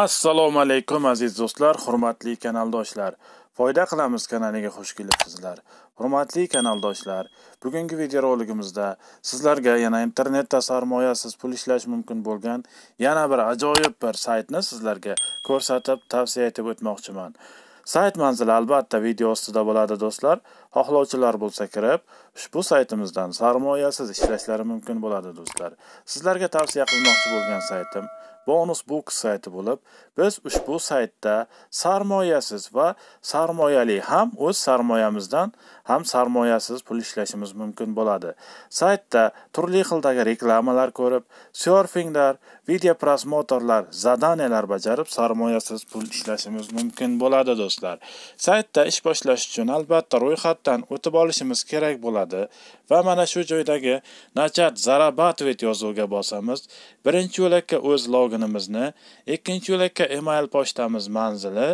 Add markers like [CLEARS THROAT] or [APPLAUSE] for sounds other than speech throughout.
assalomu alaykum aziz do'stlar hurmatli kanaldoshlar foyda qilamiz kanaliga xush kelibsizlar hurmatli kanaldoshlar bugungi videorolikimizda sizlarga yana internetda sarmoyasiz pul ishlash mumkin bo'lgan yana bir ajoyib bir saytni sizlarga ko'rsatib tavsiya etib o'tmoqchiman sayt manzili albatta video ostida bo'ladi do'stlar xohlovchilar bo'lsa kirib ushbu saytimizdan sarmoyasiz ishlashlari mumkin bo'ladi do'stlar sizlarga tavsiya qilmoqchi bo'lgan saytim bonus book sayti bo'lib biz ushbu saytda sarmoyasiz va sarmoyali ham o'z sarmoyamizdan ham sarmoyasiz pul ishlashimiz mumkin bo'ladi saytda turli xildagi reklamalar ko'rib syorfinglar video prosmotorlar zadaniyalar bajarib sarmoyasiz pul ishlashimiz mumkin bo'ladi do'stlar saytda ish boshlash uchun albatta ro'yxatdan o'tib olishimiz kerak bo'ladi va mana shu joydagi nachat zarabatvet yozuviga bosamiz birinchi yo'lakka o'z loginimizni ikkinchi yo'lakka email pochtamiz manzili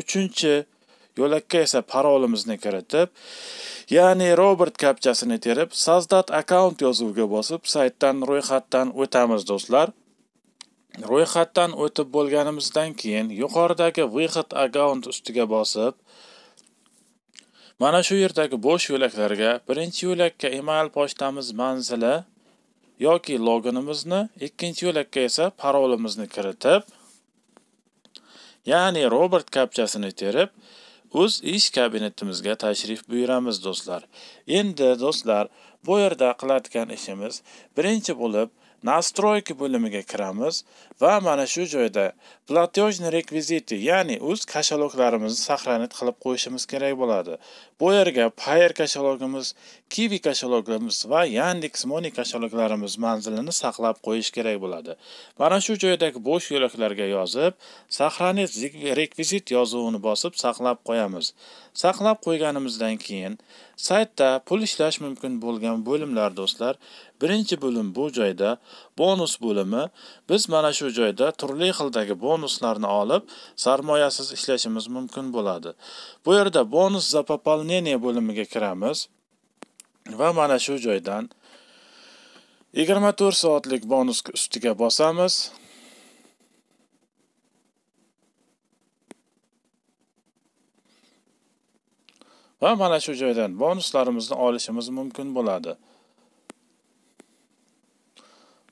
uchinchi yo'lakka esa parolimizni kiritib ya'ni robert kapchasini terib sazdat akkaunt yozuviga bosib saytdan ro'yxatdan o'tamiz do'stlar ro'yxatdan o'tib bo'lganimizdan keyin yuqoridagi выход akkaunt ustiga bosib mana shu yerdagi bo'sh yo'laklarga birinchi yo'lakka email pochtamiz manzili yoki loginimizni ikkinchi yo'lakka esa parolimizni kiritib ya'ni robert kapchasini terib o'z ish kabinetimizga tashrif buyuramiz do'stlar endi do'stlar bu yerda qiladigan ishimiz birinchi bo'lib nastroyka bo'limiga kiramiz va mana shu joyda platejni rekviziti ya'ni o'z kashaloglarimizni saqlanit qilib qo'yishimiz kerak bo'ladi bu yerga payer kashalogimiz kivi kashalogimiz va yandex money kashaloglarimiz manzilini saqlab qo'yish kerak bo'ladi mana shu joydagi bo'sh yo'laklarga yozib saqlanish rekvizit yozuvini bosib saqlab qo'yamiz saqlab qo'yganimizdan keyin saytda pul ishlash mumkin bo'lgan bo'limlar do'stlar birinchi bo'lim bu joyda bonus bo'limi biz mana shu joyda turli xildagi bonuslarni olib sarmoyasiz ishlashimiz mumkin bo'ladi bu yerda bonus за пополнение bo'limiga kiramiz va mana shu joydan yigirma to'rt soatlik bonus ustiga bosamiz va mana shu joydan bonuslarimizni olishimiz mumkin bo'ladi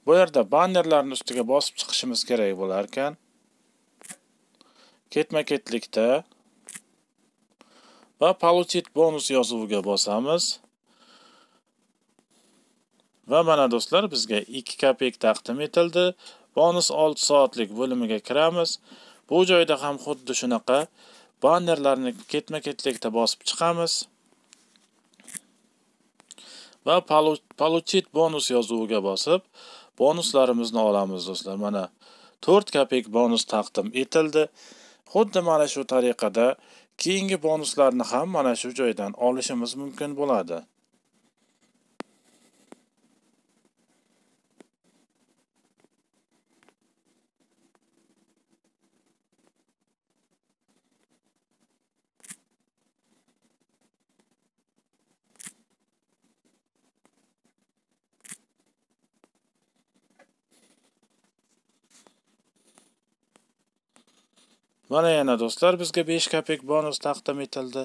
bu yerda bannerlarni ustiga bosib chiqishimiz kerak bo'lar ekan ketma ketlikda va получить bonus yozuviga bosamiz va mana do'stlar bizga 2 kopek taqdim etildi bonus 6 soatlik bo'limiga kiramiz bu joyda ham xuddi shunaqa bannerlarni ketma ketlikda bosib chiqamiz va получить bonus yozuviga bosib bonuslarimizni olamiz do'stlar mana to'rt kopek bonus taqdim etildi xuddi mana shu tariqada keyingi bonuslarni ham mana shu joydan olishimiz mumkin bo'ladi mana yana do'stlar bizga 5 kopek bonus taqdim etildi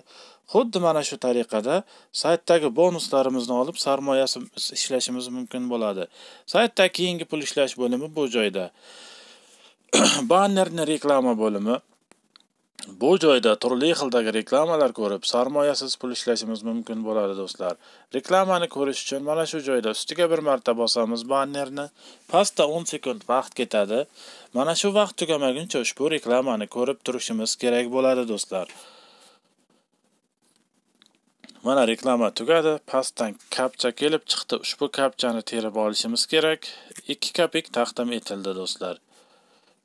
xuddi mana shu tariqada saytdagi bonuslarimizni olib sarmoyasi ishlashimiz mumkin bo'ladi saytda keyingi pul ishlash bo'limi bu joyda [CLEARS THROAT] bannerni reklama bo'limi bu joyda turli xildagi reklamalar ko'rib sarmoyasiz pul ishlashimiz mumkin bo'ladi do'stlar reklamani ko'rish uchun mana shu joyda ustiga bir marta bosamiz bannerni pastda 10 sekund vaqt ketadi mana shu vaqt tugamaguncha ushbu reklamani ko'rib turishimiz kerak bo'ladi do'stlar mana reklama tugadi pastdan kapcha kelib chiqdi ushbu kapchani terib olishimiz kerak ikki kopek taqdim etildi do'stlar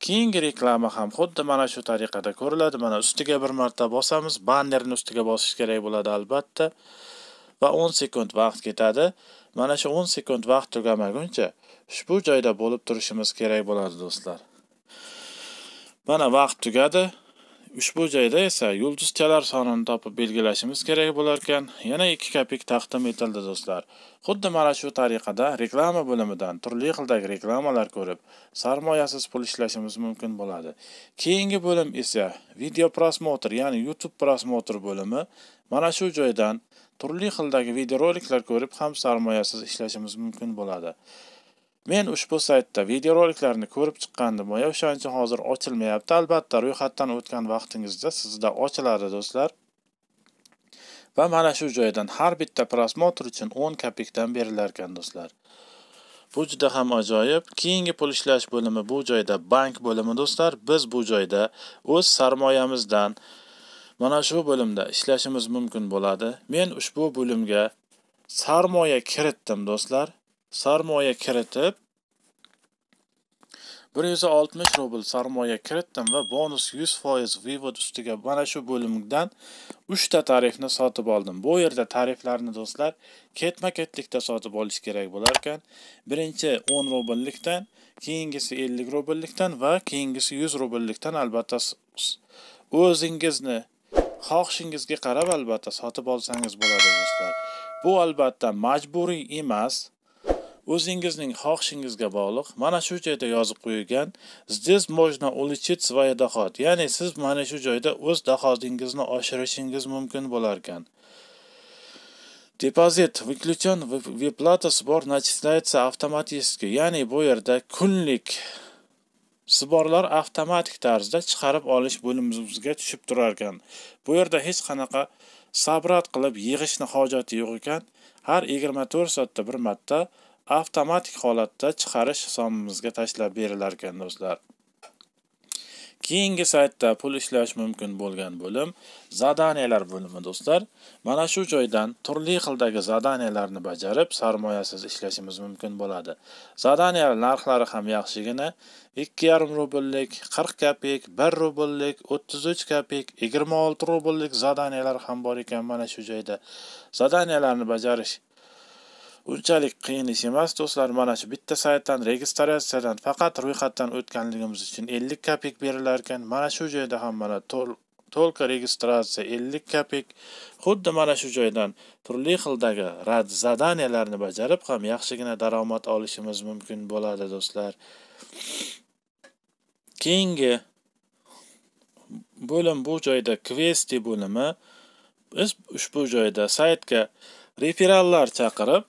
keyingi reklama ham xuddi mana shu tariqada ko'riladi mana ustiga bir marta bosamiz bannerni ustiga bosish kerak bo'ladi albatta va o'n sekund vaqt ketadi mana shu o'n sekund vaqt tugamaguncha ushbu joyda bo'lib turishimiz kerak bo'ladi do'stlar mana vaqt tugadi ushbu joyda esa yulduzchalar sonini topib belgilashimiz kerak bo'lar ekan yana ikki kopik taqdim etildi do'stlar xuddi mana shu tariqada reklama bo'limidan turli xildagi reklamalar ko'rib sarmoyasiz pul ishlashimiz mumkin bo'ladi keyingi bo'lim esa video prosmotr ya'ni youtube prosmotr bo'limi mana shu joydan turli xildagi videoroliklar ko'rib ham sarmoyasiz ishlashimiz mumkin bo'ladi men ushbu saytda videoroliklarni ko'rib chiqqandim va uchun hozir ochilmayapti albatta ro'yxatdan o'tgan vaqtingizda sizda ochiladi do'stlar va mana shu joydan har bitta prosmotr uchun o'n kopikdan ekan do'stlar bu juda ham ajoyib keyingi pul ishlash bo'limi bu joyda bank bo'limi do'stlar biz bu joyda o'z sarmoyamizdan mana shu bo'limda ishlashimiz mumkin bo'ladi men ushbu bo'limga sarmoya kiritdim do'stlar sarmoya kiritib bir yuz oltmish rubl sarmoya kiritdim va bonus yuz foiz vivod ustiga mana shu bo'limdan uchta tarifni sotib oldim bu yerda tariflarni do'stlar ketma ketlikda sotib olish kerak bo'lar ekan birinchi o'n rubllikdan keyingisi ellik rubllikdan va keyingisi yuz rubllikdan albatta o'zingizni xohishingizga qarab albatta sotib olsangiz bo'ladi do'stlar bu albatta majburiy emas o'zingizning xohishingizga bog'liq mana shu joyda yozib qo'yilgan здесь можно улучшить свой доход ya'ni siz mana shu joyda o'z dahodingizni oshirishingiz mumkin bo'larkan depozit выключен выплата сбор начисляется автоматически ya'ni bu yerda kunlik sborlar avtomatik tarzda chiqarib olish bo'limimizga tushib turar ekan bu yerda hech qanaqa sabrat qilib yig'ishni hojati yo'q ekan har yigirma to'rt soatda bir marta avtomatik holatda chiqarish hisobimizga tashlab berilar ekan do'stlar keyingi saytda pul ishlash mumkin bo'lgan bo'lim zadaniyalar bo'limi do'stlar mana shu joydan turli xildagi zadaniyalarni bajarib sarmoyasiz ishlashimiz mumkin bo'ladi zadaniyalar narxlari ham yaxshigina ikki yarim rubllik qirq kopeyk bir rubllik o'ttiz uch kopeyk yigirma olti rubllik zadaniyalar ham bor ekan mana shu joyda zadaniyalarni bajarish unchalik qiyin ish emas do'stlar mana shu bitta saytdan registratsiyadan faqat ro'yxatdan o'tganligimiz uchun ellik kopek berilar ekan mana shu joyda ham mana только registratsiya ellik kopek xuddi mana shu joydan turli xildagi rad zadaniyalarni bajarib ham yaxshigina daromad olishimiz mumkin bo'ladi do'stlar keyingi bo'lim bu joyda kvesti bo'limi biz ushbu joyda saytga referallar chaqirib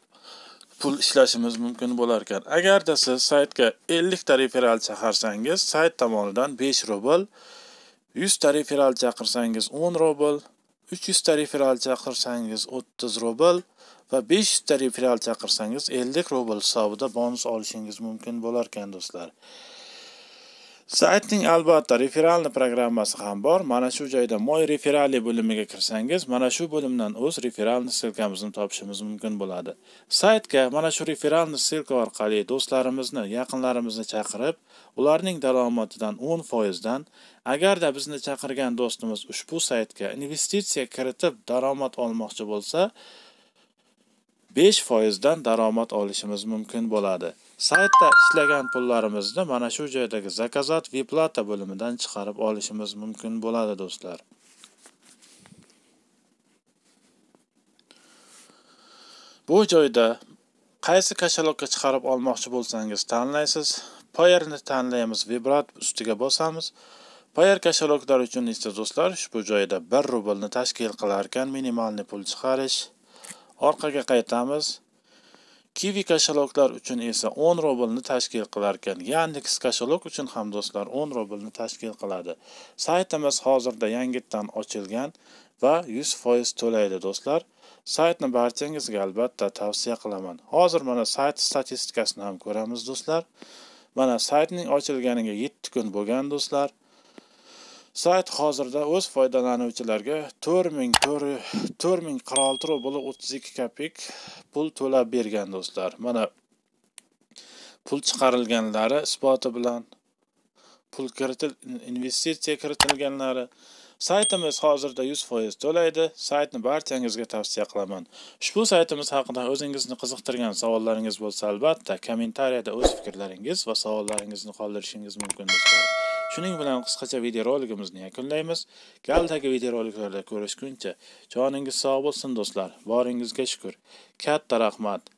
pul ishlashimiz mumkin bo'lar ekan agarda siz saytga ellikta referral chaqirsangiz sayt tomonidan besh rubl yuzta referral chaqirsangiz o'n rubl uch yuzta referral chaqirsangiz o'ttiz rubl va besh yuzta referral chaqirsangiz ellik rubl hisobida bonus olishingiz mumkin bo'lar ekan, do'stlar saytning albatta referalni programmasi ham bor mana shu joyda moy referali bo'limiga kirsangiz mana shu bo'limdan o'z referalni ssilkamizni topishimiz mumkin bo'ladi saytga mana shu referalni ssilka orqali do'stlarimizni yaqinlarimizni chaqirib ularning daromadidan o'n foizdan agarda bizni chaqirgan do'stimiz ushbu saytga investitsiya kiritib daromad olmoqchi bo'lsa besh foizdan daromad olishimiz mumkin bo'ladi saytda ishlagan pullarimizni mana shu joydagi zakazat viplata bo'limidan chiqarib olishimiz mumkin bo'ladi do'stlar bu joyda qaysi kashalokka chiqarib olmoqchi bo'lsangiz tanlaysiz payerni tanlaymiz vibrat ustiga bosamiz payer kashaloklar uchun esa do'stlar ushbu joyda bir rublni tashkil qilarkan minimalniy pul chiqarish orqaga qaytamiz kivi kashaloklar uchun esa 10 rublni tashkil qilarkan yandex kashalok uchun ham do'stlar 10 rublni tashkil qiladi saytimiz hozirda yangitdan ochilgan va 100 foiz to'laydi do'stlar saytni barchangizga albatta tavsiya qilaman hozir mana sayt statistikasini ham ko'ramiz do'stlar mana saytning ochilganiga 7 kun bo'lgan do'stlar sayt hozirda o'z foydalanuvchilariga to'rt ming to'rt ming qirq olti rubl o'ttiz ikki kopeyk pul to'lab bergan do'stlar mana pul chiqarilganlari isboti bilan pul kiritil investitsiya kiritilganlari saytimiz hozirda yuz foiz to'laydi saytni barchangizga tavsiya qilaman ushbu saytimiz haqida o'zingizni qiziqtirgan savollaringiz bo'lsa albatta kommentariyada o'z fikrlaringiz va savollaringizni qoldirishingiz mumkin do'stlar shuning bilan qisqacha videorolikimizni yakunlaymiz galdagi videoroliklarda ko'rishguncha joningiz sog' bo'lsin do'stlar boringizga shukur katta rahmat